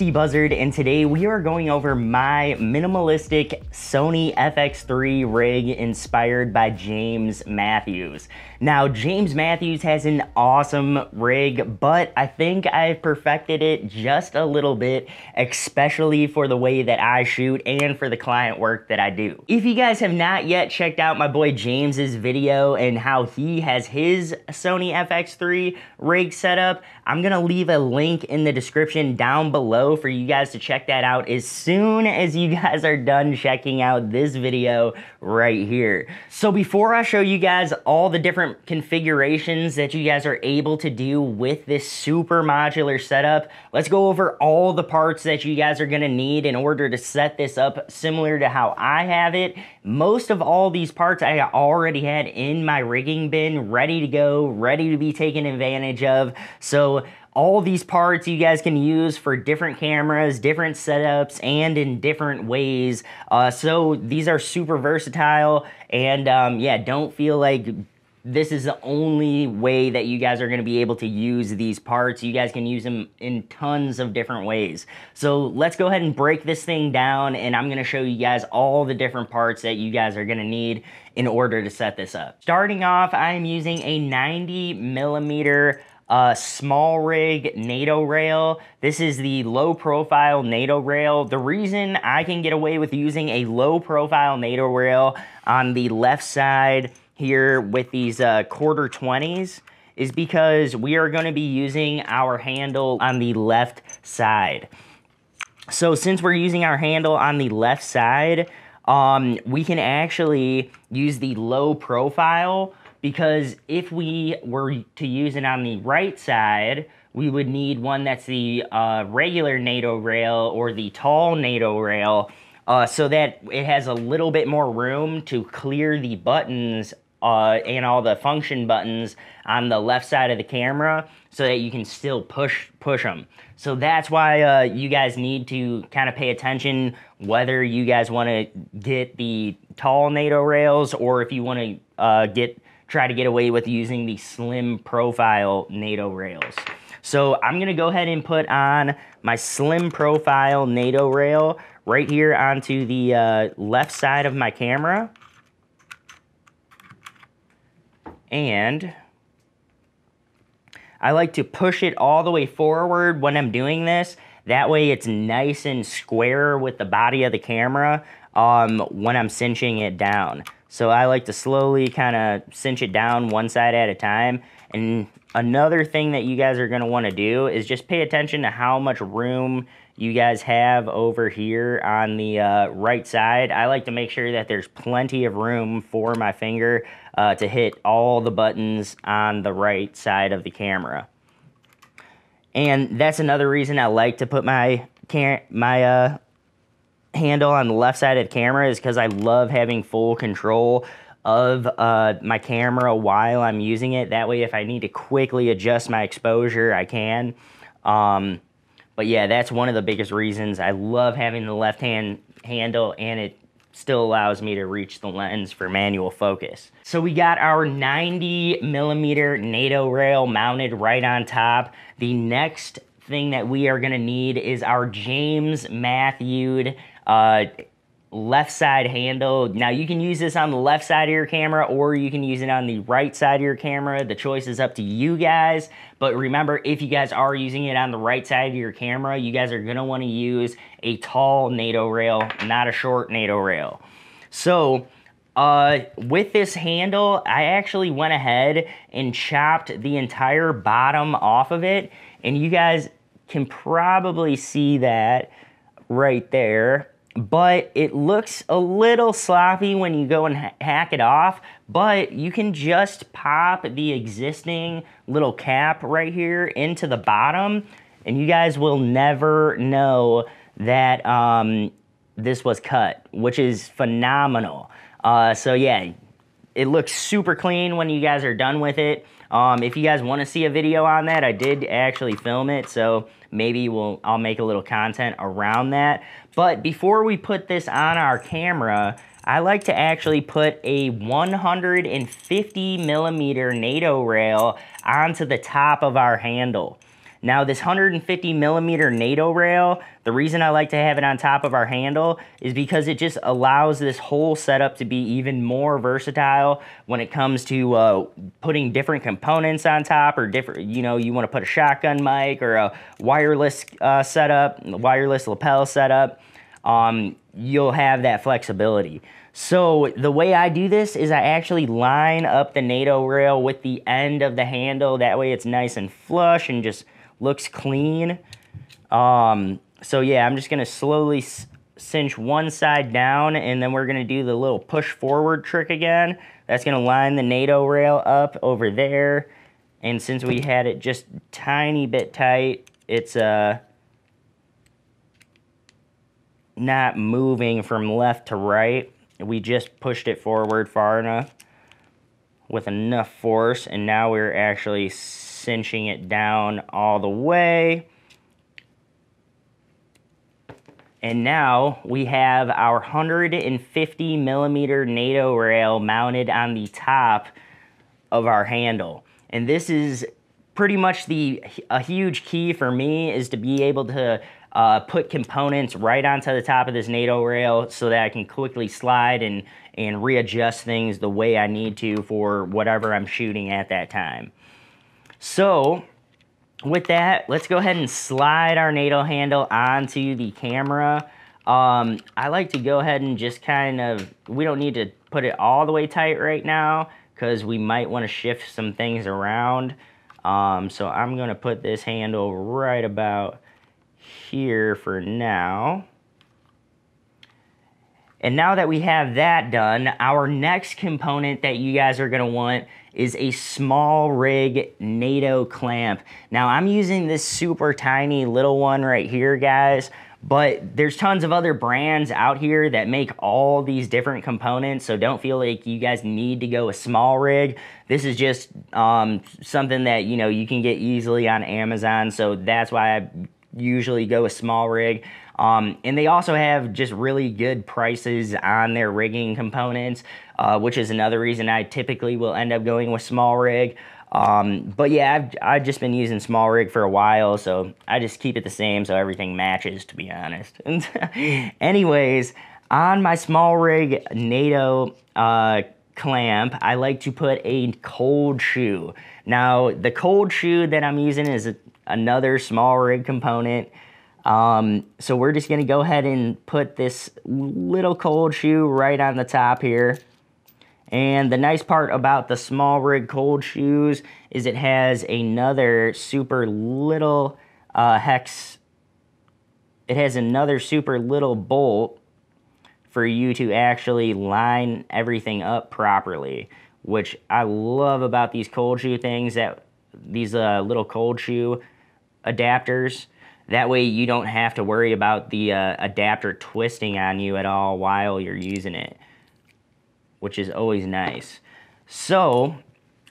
name's D Buzzard, and today we are going over my minimalistic Sony FX3 rig inspired by James Matthews. Now, James Matthews has an awesome rig, but I think I've perfected it just a little bit, especially for the way that I shoot and for the client work that I do. If you guys have not yet checked out my boy James's video and how he has his Sony FX3 rig set up, I'm gonna leave a link in the description down below for you guys to check that out as soon as you guys are done checking out this video right here. So before I show you guys all the different different configurations that you guys are able to do with this super modular setup. Let's go over all the parts that you guys are gonna need in order to set this up similar to how I have it. Most of all these parts I already had in my rigging bin, ready to go, ready to be taken advantage of. So all these parts you guys can use for different cameras, different setups, and in different ways. Uh, so these are super versatile, and um, yeah, don't feel like this is the only way that you guys are gonna be able to use these parts. You guys can use them in tons of different ways. So let's go ahead and break this thing down and I'm gonna show you guys all the different parts that you guys are gonna need in order to set this up. Starting off, I'm using a 90 millimeter uh, small rig NATO rail. This is the low profile NATO rail. The reason I can get away with using a low profile NATO rail on the left side here with these uh, quarter 20s is because we are gonna be using our handle on the left side. So since we're using our handle on the left side, um, we can actually use the low profile because if we were to use it on the right side, we would need one that's the uh, regular NATO rail or the tall NATO rail uh, so that it has a little bit more room to clear the buttons uh, and all the function buttons on the left side of the camera so that you can still push push them. So that's why uh, you guys need to kind of pay attention whether you guys want to get the tall NATO rails or if you want to uh, get try to get away with using the slim profile NATO rails. So I'm gonna go ahead and put on my slim profile NATO rail right here onto the uh, left side of my camera and I like to push it all the way forward when I'm doing this. That way it's nice and square with the body of the camera um, when I'm cinching it down. So I like to slowly kind of cinch it down one side at a time. And another thing that you guys are going to want to do is just pay attention to how much room you guys have over here on the uh, right side. I like to make sure that there's plenty of room for my finger uh, to hit all the buttons on the right side of the camera. And that's another reason I like to put my my uh, handle on the left side of the camera is because I love having full control of uh, my camera while I'm using it. That way, if I need to quickly adjust my exposure, I can. Um, but yeah, that's one of the biggest reasons I love having the left hand handle and it still allows me to reach the lens for manual focus. So we got our 90 millimeter NATO rail mounted right on top. The next thing that we are gonna need is our James Matthewed uh, left side handle. Now you can use this on the left side of your camera or you can use it on the right side of your camera. The choice is up to you guys. But remember, if you guys are using it on the right side of your camera, you guys are gonna wanna use a tall NATO rail, not a short NATO rail. So uh, with this handle, I actually went ahead and chopped the entire bottom off of it. And you guys can probably see that right there but it looks a little sloppy when you go and ha hack it off, but you can just pop the existing little cap right here into the bottom, and you guys will never know that um, this was cut, which is phenomenal. Uh, so yeah, it looks super clean when you guys are done with it. Um, if you guys want to see a video on that, I did actually film it, so maybe we'll I'll make a little content around that. But before we put this on our camera, I like to actually put a 150 millimeter NATO rail onto the top of our handle. Now this 150 millimeter NATO rail, the reason I like to have it on top of our handle is because it just allows this whole setup to be even more versatile when it comes to uh, putting different components on top or different, you know, you wanna put a shotgun mic or a wireless uh, setup, wireless lapel setup. Um, you'll have that flexibility. So the way I do this is I actually line up the NATO rail with the end of the handle. That way it's nice and flush and just looks clean. Um, so yeah, I'm just gonna slowly cinch one side down and then we're gonna do the little push forward trick again. That's gonna line the NATO rail up over there. And since we had it just tiny bit tight, it's uh, not moving from left to right. We just pushed it forward far enough with enough force and now we're actually cinching it down all the way. And now we have our 150 millimeter NATO rail mounted on the top of our handle. And this is pretty much the a huge key for me is to be able to uh, put components right onto the top of this NATO rail so that I can quickly slide and, and readjust things the way I need to for whatever I'm shooting at that time. So with that, let's go ahead and slide our NATO handle onto the camera. Um, I like to go ahead and just kind of, we don't need to put it all the way tight right now because we might want to shift some things around. Um, so I'm going to put this handle right about here for now. And now that we have that done, our next component that you guys are going to want is a small rig NATO clamp. Now I'm using this super tiny little one right here, guys, but there's tons of other brands out here that make all these different components so don't feel like you guys need to go a small rig this is just um, something that you know you can get easily on amazon so that's why i usually go a small rig um, and they also have just really good prices on their rigging components uh, which is another reason I typically will end up going with small rig. Um, but yeah, I've, I've just been using small rig for a while, so I just keep it the same so everything matches, to be honest. Anyways, on my small rig NATO uh, clamp, I like to put a cold shoe. Now, the cold shoe that I'm using is a, another small rig component. Um, so we're just gonna go ahead and put this little cold shoe right on the top here. And the nice part about the small rig cold shoes is it has another super little uh, hex, it has another super little bolt for you to actually line everything up properly, which I love about these cold shoe things that these uh, little cold shoe adapters. That way you don't have to worry about the uh, adapter twisting on you at all while you're using it which is always nice. So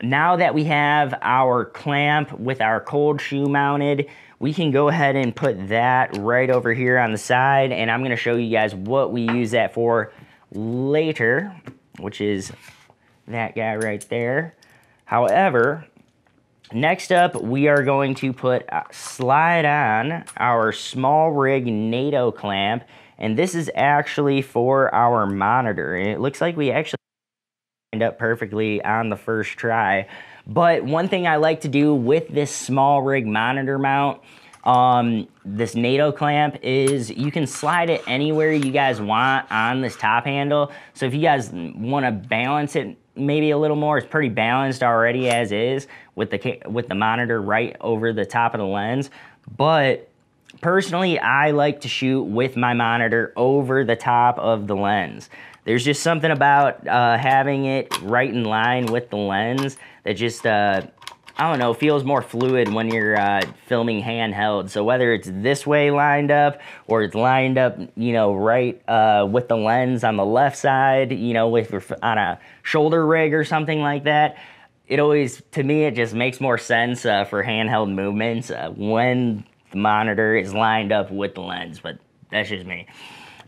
now that we have our clamp with our cold shoe mounted, we can go ahead and put that right over here on the side and I'm gonna show you guys what we use that for later, which is that guy right there. However, next up, we are going to put uh, slide on our small rig NATO clamp and this is actually for our monitor. And it looks like we actually lined up perfectly on the first try. But one thing I like to do with this small rig monitor mount, um, this NATO clamp is you can slide it anywhere you guys want on this top handle. So if you guys want to balance it maybe a little more, it's pretty balanced already as is with the, with the monitor right over the top of the lens. But Personally, I like to shoot with my monitor over the top of the lens. There's just something about uh, having it right in line with the lens that just, uh, I don't know, feels more fluid when you're uh, filming handheld. So whether it's this way lined up or it's lined up, you know, right uh, with the lens on the left side, you know, with on a shoulder rig or something like that, it always, to me, it just makes more sense uh, for handheld movements. Uh, when the monitor is lined up with the lens, but that's just me.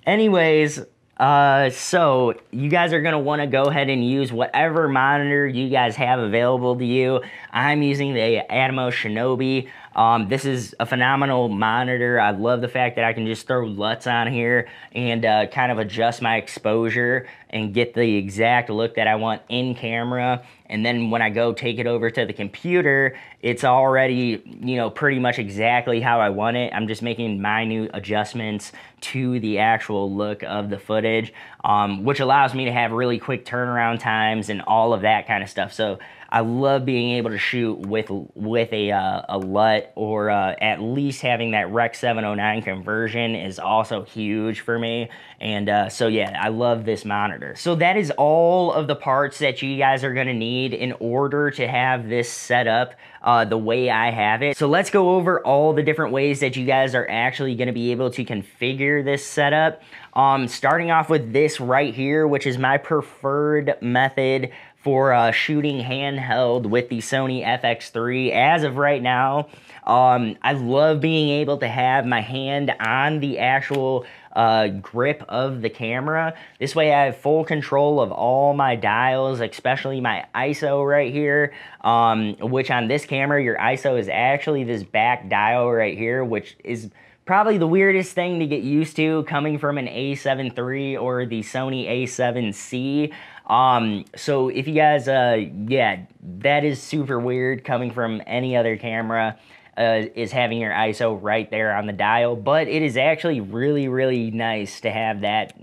Anyways, uh, so you guys are gonna wanna go ahead and use whatever monitor you guys have available to you. I'm using the Atmos Shinobi. Um, this is a phenomenal monitor. I love the fact that I can just throw LUTs on here and uh, kind of adjust my exposure and get the exact look that I want in camera. And then when I go take it over to the computer, it's already, you know, pretty much exactly how I want it. I'm just making minute adjustments to the actual look of the footage, um, which allows me to have really quick turnaround times and all of that kind of stuff. So I love being able to shoot with with a, uh, a LUT or uh, at least having that Rec 709 conversion is also huge for me. And uh, so yeah, I love this monitor. So that is all of the parts that you guys are gonna need in order to have this set up uh, the way I have it. So let's go over all the different ways that you guys are actually gonna be able to configure this setup. Um, starting off with this right here, which is my preferred method for uh, shooting handheld with the Sony FX3. As of right now, um, I love being able to have my hand on the actual uh, grip of the camera. This way I have full control of all my dials, especially my ISO right here, um, which on this camera, your ISO is actually this back dial right here, which is probably the weirdest thing to get used to coming from an A7 III or the Sony A7C. Um, so if you guys, uh, yeah, that is super weird coming from any other camera uh, is having your ISO right there on the dial, but it is actually really, really nice to have that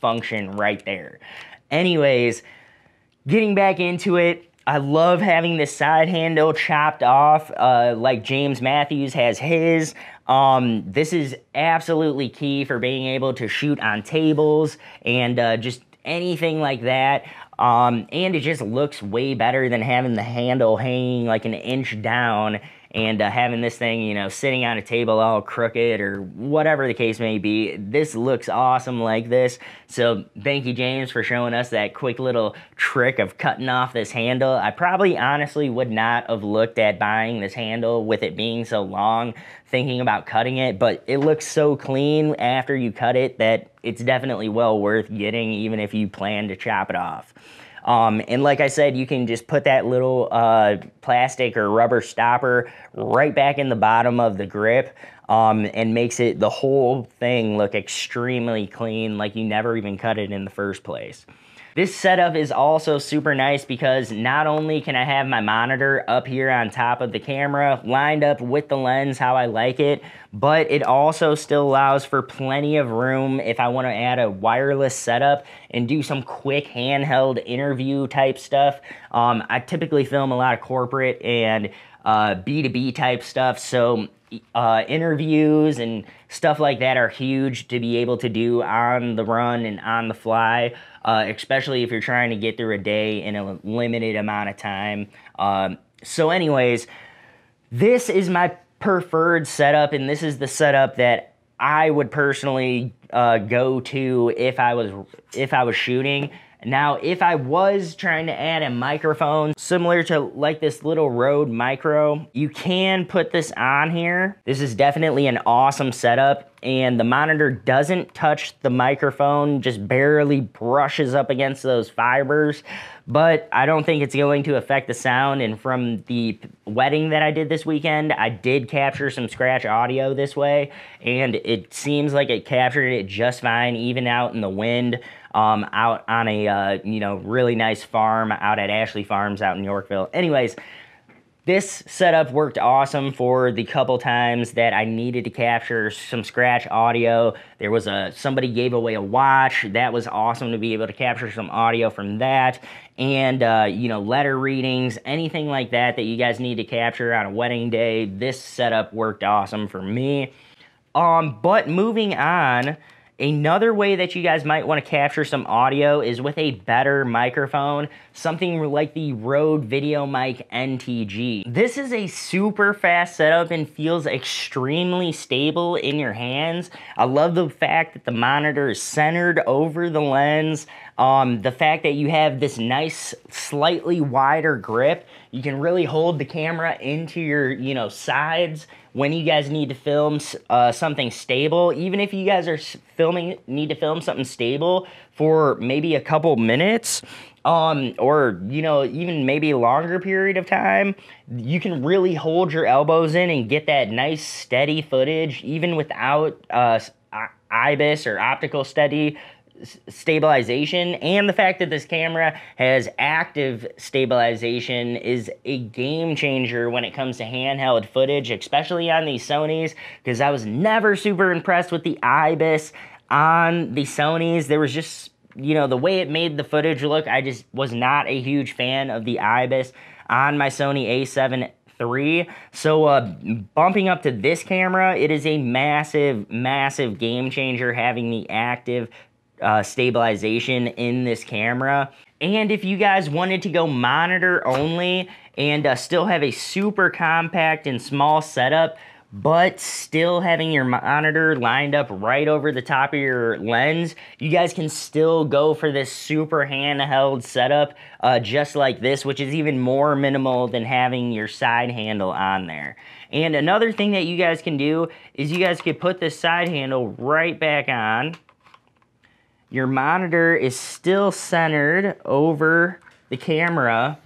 function right there. Anyways, getting back into it, I love having the side handle chopped off uh, like James Matthews has his. Um, this is absolutely key for being able to shoot on tables and uh, just anything like that. Um, and it just looks way better than having the handle hanging like an inch down and uh, having this thing, you know, sitting on a table all crooked or whatever the case may be. This looks awesome like this. So thank you, James, for showing us that quick little trick of cutting off this handle. I probably honestly would not have looked at buying this handle with it being so long, thinking about cutting it, but it looks so clean after you cut it that it's definitely well worth getting even if you plan to chop it off. Um, and like I said, you can just put that little uh, plastic or rubber stopper right back in the bottom of the grip um, and makes it the whole thing look extremely clean, like you never even cut it in the first place. This setup is also super nice because not only can I have my monitor up here on top of the camera, lined up with the lens how I like it, but it also still allows for plenty of room if I want to add a wireless setup and do some quick handheld interview type stuff. Um, I typically film a lot of corporate and uh, B2B type stuff, so uh, interviews and stuff like that are huge to be able to do on the run and on the fly uh, especially if you're trying to get through a day in a limited amount of time. Um, so anyways, this is my preferred setup, and this is the setup that I would personally uh, go to if I was if I was shooting. Now, if I was trying to add a microphone similar to like this little Rode Micro, you can put this on here. This is definitely an awesome setup and the monitor doesn't touch the microphone, just barely brushes up against those fibers, but I don't think it's going to affect the sound. And from the wedding that I did this weekend, I did capture some scratch audio this way, and it seems like it captured it just fine, even out in the wind, um, out on a uh, you know really nice farm out at Ashley Farms out in Yorkville. Anyways. This setup worked awesome for the couple times that I needed to capture some scratch audio. There was a somebody gave away a watch. That was awesome to be able to capture some audio from that and uh, you know letter readings anything like that that you guys need to capture on a wedding day this setup worked awesome for me um, but moving on another way that you guys might want to capture some audio is with a better microphone something like the Rode VideoMic NTG this is a super fast setup and feels extremely stable in your hands I love the fact that the monitor is centered over the lens um, the fact that you have this nice, slightly wider grip, you can really hold the camera into your, you know, sides when you guys need to film uh, something stable. Even if you guys are filming, need to film something stable for maybe a couple minutes, um, or you know, even maybe a longer period of time, you can really hold your elbows in and get that nice, steady footage, even without uh, IBIS or optical steady stabilization and the fact that this camera has active stabilization is a game changer when it comes to handheld footage, especially on these Sonys, because I was never super impressed with the IBIS on the Sonys. There was just, you know, the way it made the footage look, I just was not a huge fan of the IBIS on my Sony a7 III. So uh, bumping up to this camera, it is a massive, massive game changer having the active uh, stabilization in this camera. And if you guys wanted to go monitor only and uh, still have a super compact and small setup, but still having your monitor lined up right over the top of your lens, you guys can still go for this super handheld setup uh, just like this, which is even more minimal than having your side handle on there. And another thing that you guys can do is you guys could put this side handle right back on your monitor is still centered over the camera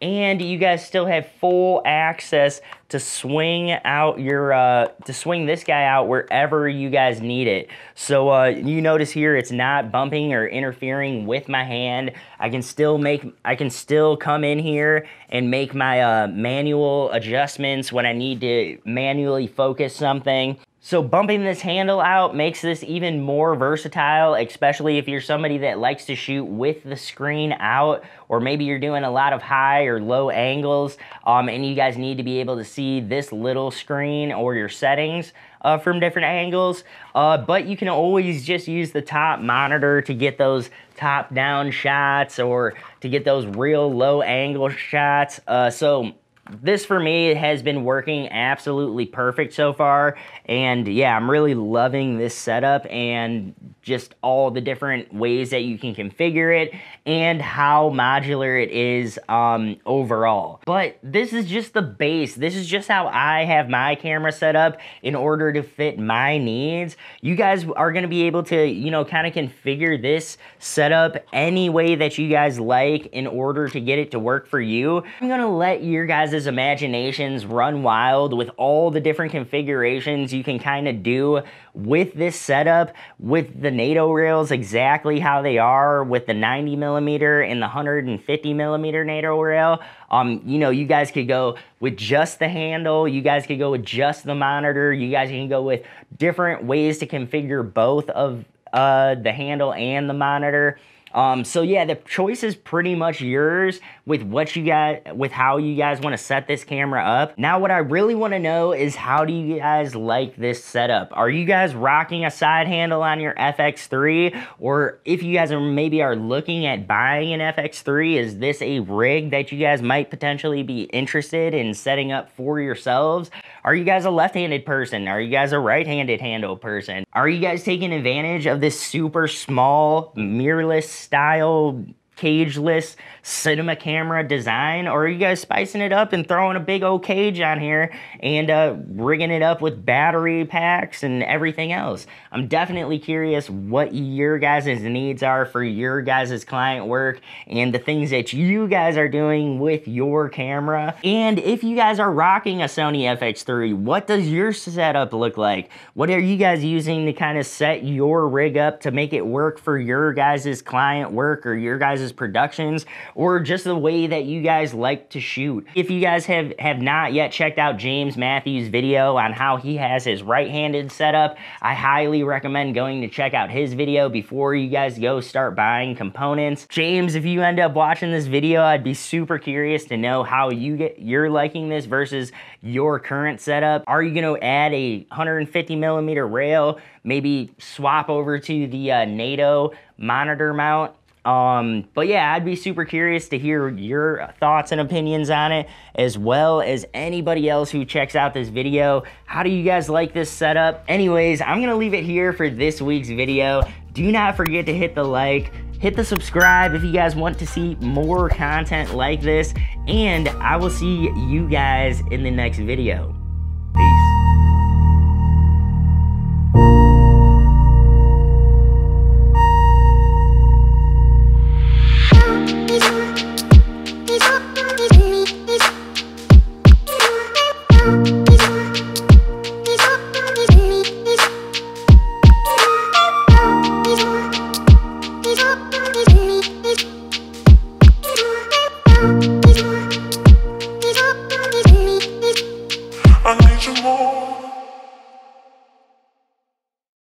and you guys still have full access to swing out your uh, to swing this guy out wherever you guys need it so uh, you notice here it's not bumping or interfering with my hand I can still make I can still come in here and make my uh, manual adjustments when I need to manually focus something so bumping this handle out makes this even more versatile, especially if you're somebody that likes to shoot with the screen out, or maybe you're doing a lot of high or low angles, um, and you guys need to be able to see this little screen or your settings uh, from different angles. Uh, but you can always just use the top monitor to get those top down shots or to get those real low angle shots. Uh, so this for me has been working absolutely perfect so far. And yeah, I'm really loving this setup and just all the different ways that you can configure it and how modular it is um, overall. But this is just the base. This is just how I have my camera set up in order to fit my needs. You guys are gonna be able to, you know, kind of configure this setup any way that you guys like in order to get it to work for you. I'm gonna let your guys' his imaginations run wild with all the different configurations you can kind of do with this setup, with the NATO rails exactly how they are, with the 90 millimeter and the 150 millimeter NATO rail. Um, you know, you guys could go with just the handle, you guys could go with just the monitor, you guys can go with different ways to configure both of uh, the handle and the monitor. Um, so yeah, the choice is pretty much yours with what you got, with how you guys want to set this camera up. Now, what I really want to know is how do you guys like this setup? Are you guys rocking a side handle on your FX3? Or if you guys are maybe are looking at buying an FX3, is this a rig that you guys might potentially be interested in setting up for yourselves? Are you guys a left-handed person? Are you guys a right-handed handle person? Are you guys taking advantage of this super small mirrorless style cageless cinema camera design, or are you guys spicing it up and throwing a big old cage on here and uh, rigging it up with battery packs and everything else? I'm definitely curious what your guys' needs are for your guys' client work and the things that you guys are doing with your camera. And if you guys are rocking a Sony FX3, what does your setup look like? What are you guys using to kind of set your rig up to make it work for your guys' client work or your guys' guys' productions or just the way that you guys like to shoot. If you guys have, have not yet checked out James Matthews' video on how he has his right-handed setup, I highly recommend going to check out his video before you guys go start buying components. James, if you end up watching this video, I'd be super curious to know how you get, you're liking this versus your current setup. Are you gonna add a 150 millimeter rail, maybe swap over to the uh, NATO monitor mount um, but yeah, I'd be super curious to hear your thoughts and opinions on it, as well as anybody else who checks out this video. How do you guys like this setup? Anyways, I'm gonna leave it here for this week's video. Do not forget to hit the like, hit the subscribe if you guys want to see more content like this, and I will see you guys in the next video.